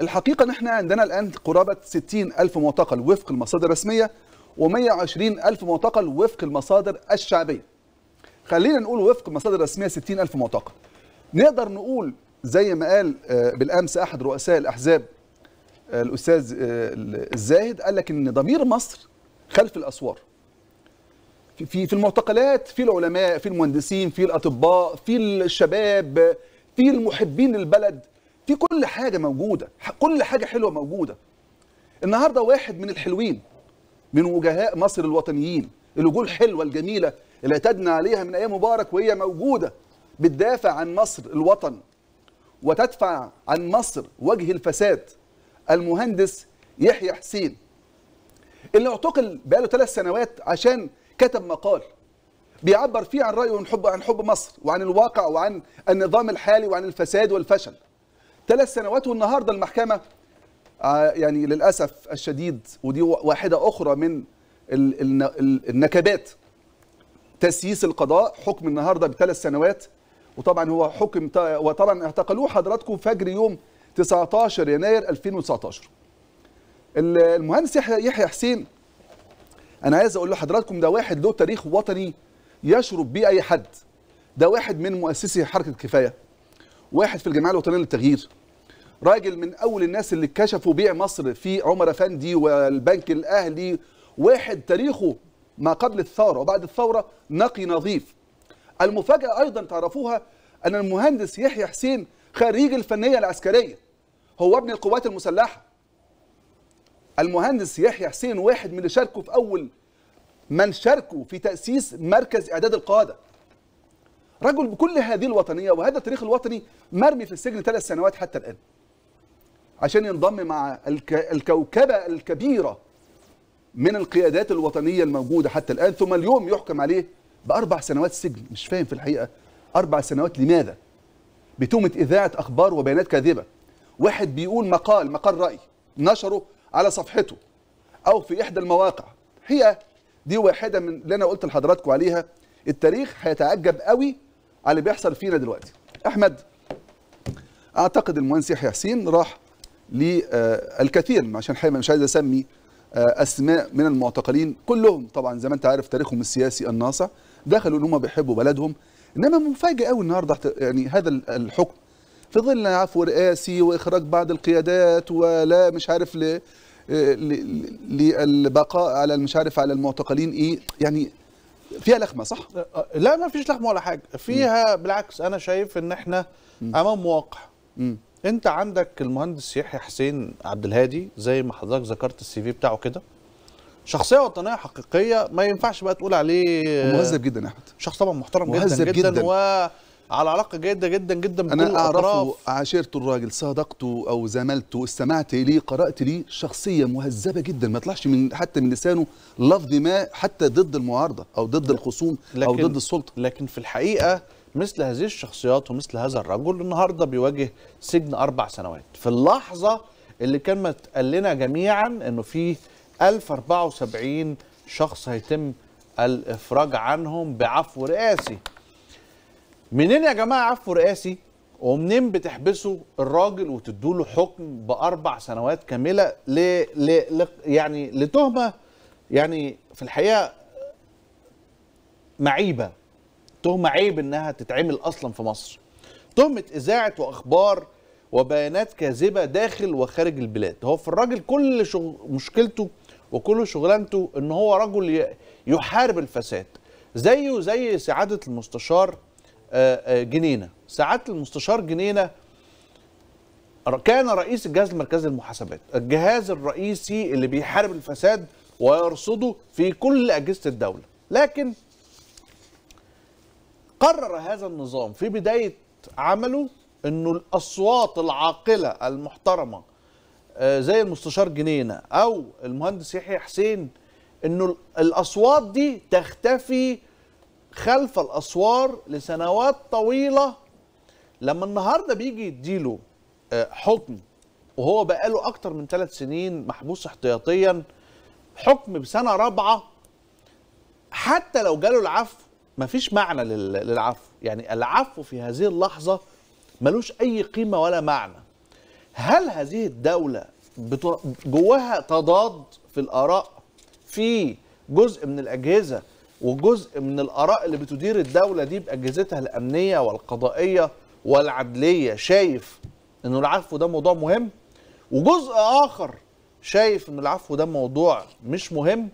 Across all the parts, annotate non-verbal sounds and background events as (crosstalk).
الحقيقه ان احنا عندنا الان قرابه 60 الف معتقل وفق المصادر الرسميه و120 الف معتقل وفق المصادر الشعبيه خلينا نقول وفق المصادر الرسمية 60 الف معتقل نقدر نقول زي ما قال آه، بالامس احد رؤساء الاحزاب آه، الاستاذ آه، الزاهد قال لك ان ضمير مصر خلف الاسوار في في المعتقلات في العلماء في المهندسين في الاطباء في الشباب في المحبين للبلد في كل حاجه موجوده كل حاجه حلوه موجوده النهارده واحد من الحلوين من وجهاء مصر الوطنيين الوجوه الحلوه الجميله اللي اعتدنا عليها من ايام مبارك وهي موجوده بتدافع عن مصر الوطن وتدفع عن مصر وجه الفساد المهندس يحيى حسين اللي اعتقل بقاله ثلاث سنوات عشان كتب مقال بيعبر فيه عن رايه عن حب عن حب مصر وعن الواقع وعن النظام الحالي وعن الفساد والفشل ثلاث سنوات والنهارده المحكمه آه، يعني للاسف الشديد ودي واحده اخرى من النكبات تسييس القضاء حكم النهارده بثلاث سنوات وطبعا هو حكم وطبعا اعتقلوه حضراتكم فجر يوم 19 يناير 2019 المهندس يحيى حسين انا عايز اقول لحضراتكم ده واحد له تاريخ وطني يشرب بيه اي حد ده واحد من مؤسسي حركه كفايه واحد في الجمعيه الوطنيه للتغيير راجل من اول الناس اللي كشفوا بيع مصر في عمر افندي والبنك الاهلي واحد تاريخه ما قبل الثوره وبعد الثوره نقي نظيف المفاجاه ايضا تعرفوها ان المهندس يحيى حسين خريج الفنيه العسكريه هو ابن القوات المسلحه المهندس يحيى حسين واحد من اللي شاركوا في اول من شاركوا في تاسيس مركز اعداد القاده رجل بكل هذه الوطنيه وهذا التاريخ الوطني مرمي في السجن ثلاث سنوات حتى الان عشان ينضم مع الكوكبه الكبيره من القيادات الوطنيه الموجوده حتى الان ثم اليوم يحكم عليه باربع سنوات سجن مش فاهم في الحقيقه اربع سنوات لماذا بتهمه اذاعه اخبار وبيانات كاذبه واحد بيقول مقال مقال راي نشره على صفحته او في احدى المواقع هي دي واحده من اللي انا قلت لحضراتكم عليها التاريخ هيتعجب قوي على اللي بيحصل فينا دلوقتي احمد اعتقد المهندس يحيى حسين راح للكثير آه، عشان حقيقه مش عايز اسمي آه، اسماء من المعتقلين كلهم طبعا زي ما انت عارف تاريخهم السياسي الناصع دخلوا ان هم بيحبوا بلدهم انما مفاجاه قوي النهارده يعني هذا الحكم في ظل عفو رئاسي واخراج بعض القيادات ولا مش عارف آه، للبقاء على مش عارف على المعتقلين ايه يعني فيها لخمه صح؟ أه، أه، لا ما فيش لخمه ولا حاجه فيها م. بالعكس انا شايف ان احنا م. امام واقع م. انت عندك المهندس يحيى حسين عبد الهادي زي ما حضرتك ذكرت السي في بتاعه كده شخصيه وطنيه حقيقيه ما ينفعش بقى تقول عليه مهذب جدا يا احمد شخص طبعا محترم جدا جدا, جداً, جداً. على علاقه جيده جدا جدا انا اعرفه عاشرت الراجل صادقته او زملته استمعت اليه قرات ليه شخصيه مهذبه جدا ما يطلعش من حتى من لسانه لفظ ما حتى ضد المعارضه او ضد الخصوم او ضد السلطه لكن في الحقيقه مثل هذه الشخصيات ومثل هذا الرجل النهارده بيواجه سجن اربع سنوات في اللحظه اللي كان متقال لنا جميعا انه في 1074 شخص هيتم الافراج عنهم بعفو رئاسي منين يا جماعه عفو رئاسي ومنين بتحبسوا الراجل وتدوا له حكم باربع سنوات كامله ل... ل... ل... يعني لتهمه يعني في الحقيقه معيبه تهمه عيب انها تتعمل اصلا في مصر تهمه اذاعه واخبار وبيانات كاذبه داخل وخارج البلاد هو في الراجل كل شغ... مشكلته وكل شغلانته ان هو رجل يحارب الفساد زيه زي سعاده المستشار آه، آه، جنينه ساعات المستشار جنينه كان رئيس الجهاز المركزي للمحاسبات الجهاز الرئيسي اللي بيحارب الفساد ويرصده في كل اجهزه الدوله لكن قرر هذا النظام في بدايه عمله انه الاصوات العاقله المحترمه آه، زي المستشار جنينه او المهندس يحيى حسين انه الاصوات دي تختفي خلف الاسوار لسنوات طويله لما النهارده بيجي يديله آه، حكم وهو بقاله اكتر من ثلاث سنين محبوس احتياطيا حكم بسنه رابعه حتى لو جاله العفو مفيش معنى للعفو يعني العفو في هذه اللحظه ملوش اي قيمه ولا معنى هل هذه الدوله جواها تضاد في الاراء في جزء من الاجهزه وجزء من الآراء اللي بتدير الدولة دي بأجهزتها الأمنية والقضائية والعدلية شايف إنه العفو ده موضوع مهم وجزء آخر شايف إن العفو ده موضوع مش مهم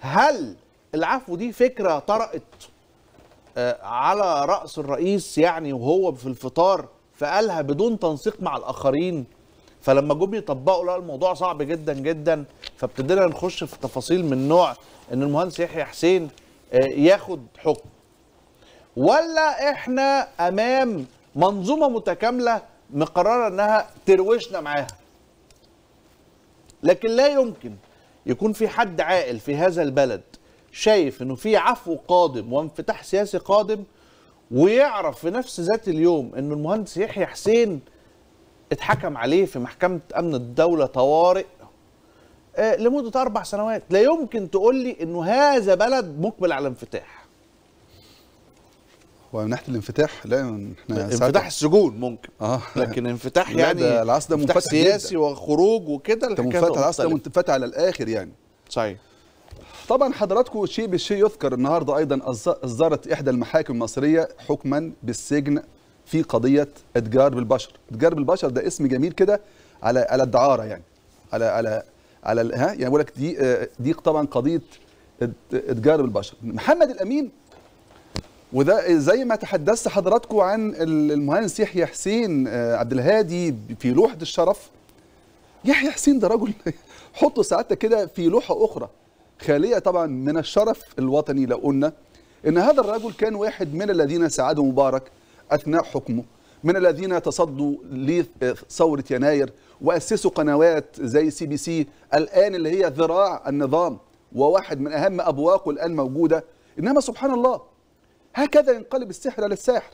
هل العفو دي فكرة طرأت آه، على رأس الرئيس يعني وهو في الفطار فقالها بدون تنسيق مع الآخرين فلما جم يطبقوا لا الموضوع صعب جدا جدا فابتدينا نخش في تفاصيل من نوع ان المهندس يحيى حسين ياخد حكم ولا احنا امام منظومه متكامله مقرره انها تروشنا معاها لكن لا يمكن يكون في حد عاقل في هذا البلد شايف انه في عفو قادم وانفتاح سياسي قادم ويعرف في نفس ذات اليوم ان المهندس يحيى حسين اتحكم عليه في محكمه امن الدوله طوارئ آه، لمده اربع سنوات لا يمكن تقول لي انه هذا بلد مقبل على انفتاح هو من ناحيه الانفتاح لا احنا انفتاح السجون ممكن اه لكن انفتاح يعني ده العصر ده منفتح سياسي وخروج وكده منفتح العصر ده منفتح على الاخر يعني صحيح طبعا حضراتكم شيء بالشيء يذكر النهارده ايضا اصدرت احدى المحاكم المصريه حكما بالسجن في قضيه اتجار بالبشر اتجار بالبشر ده اسم جميل كده على على الدعاره يعني على على على ها يعني بقول لك دي آه، دي طبعا قضيه اتجار البشر محمد الامين وده زي ما تحدثت حضراتكم عن المهندس يحيى حسين آه، عبد الهادي في لوحه الشرف يحيى حسين ده رجل (laughs) حطه سعادتك كده في لوحه اخرى خاليه طبعا من الشرف الوطني لو قلنا ان هذا الرجل كان واحد من الذين ساعدوا مبارك اثناء حكمه من الذين تصدوا لثورة يناير وأسسوا قنوات زي سي بي سي الآن اللي هي ذراع النظام وواحد من أهم أبواقه الآن موجودة إنما سبحان الله هكذا ينقلب السحر على الساحر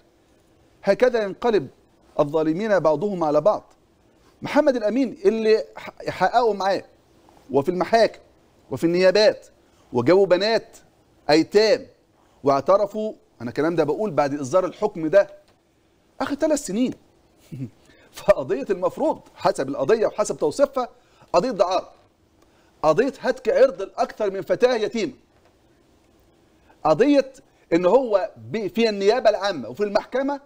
هكذا ينقلب الظالمين بعضهم على بعض محمد الأمين اللي حققوا معاه وفي المحاكم وفي النيابات وجابوا بنات أيتام واعترفوا أنا الكلام ده بقول بعد إصدار الحكم ده اخر ثلاث سنين (laughs) فقضيه المفروض حسب القضيه وحسب توصيفها قضيه دعاره قضيه هتك عرض الاكثر من فتاه يتيمه قضيه ان هو في النيابه العامه وفي المحكمه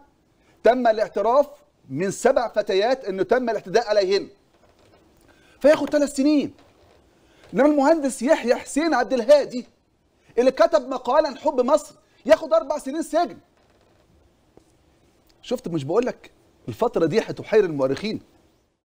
تم الاعتراف من سبع فتيات انه تم الاعتداء عليهن فياخد ثلاث سنين انما المهندس يحيى حسين عبد الهادي اللي كتب مقالا عن حب مصر ياخد اربع سنين سجن شفت مش بقول لك الفتره دي هتحير المؤرخين